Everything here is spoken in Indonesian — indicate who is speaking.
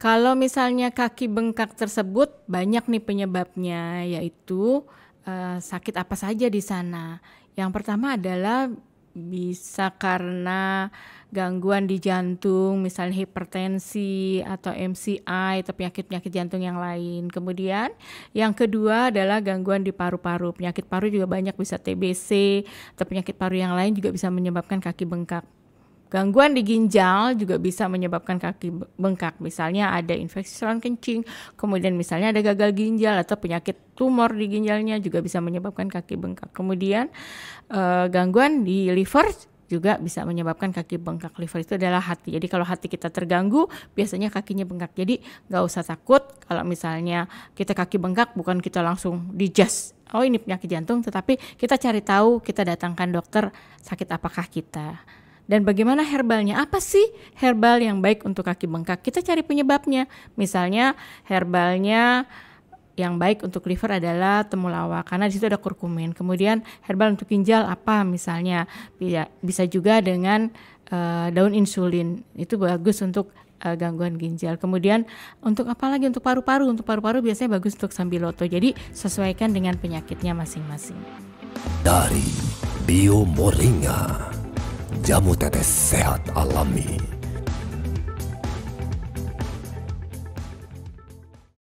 Speaker 1: Kalau misalnya kaki bengkak tersebut banyak nih penyebabnya yaitu uh, sakit apa saja di sana. Yang pertama adalah bisa karena gangguan di jantung, misalnya hipertensi atau MCI atau penyakit-penyakit jantung yang lain. Kemudian yang kedua adalah gangguan di paru-paru. Penyakit paru juga banyak bisa TBC atau penyakit paru yang lain juga bisa menyebabkan kaki bengkak. Gangguan di ginjal juga bisa menyebabkan kaki bengkak. Misalnya ada infeksi saluran kencing, kemudian misalnya ada gagal ginjal atau penyakit tumor di ginjalnya juga bisa menyebabkan kaki bengkak. Kemudian eh, gangguan di liver juga bisa menyebabkan kaki bengkak. Liver itu adalah hati. Jadi kalau hati kita terganggu, biasanya kakinya bengkak. Jadi nggak usah takut kalau misalnya kita kaki bengkak, bukan kita langsung dijas. Oh ini penyakit jantung, tetapi kita cari tahu, kita datangkan dokter sakit apakah kita. Dan bagaimana herbalnya? Apa sih herbal yang baik untuk kaki bengkak? Kita cari penyebabnya. Misalnya herbalnya yang baik untuk liver adalah temulawak karena di situ ada kurkumin. Kemudian herbal untuk ginjal apa misalnya? Bisa juga dengan uh, daun insulin. Itu bagus untuk uh, gangguan ginjal. Kemudian untuk apa lagi? Untuk paru-paru. Untuk paru-paru biasanya bagus untuk sambiloto. Jadi sesuaikan dengan penyakitnya masing-masing.
Speaker 2: Dari Bio Moringa jamu tetes sehat alami.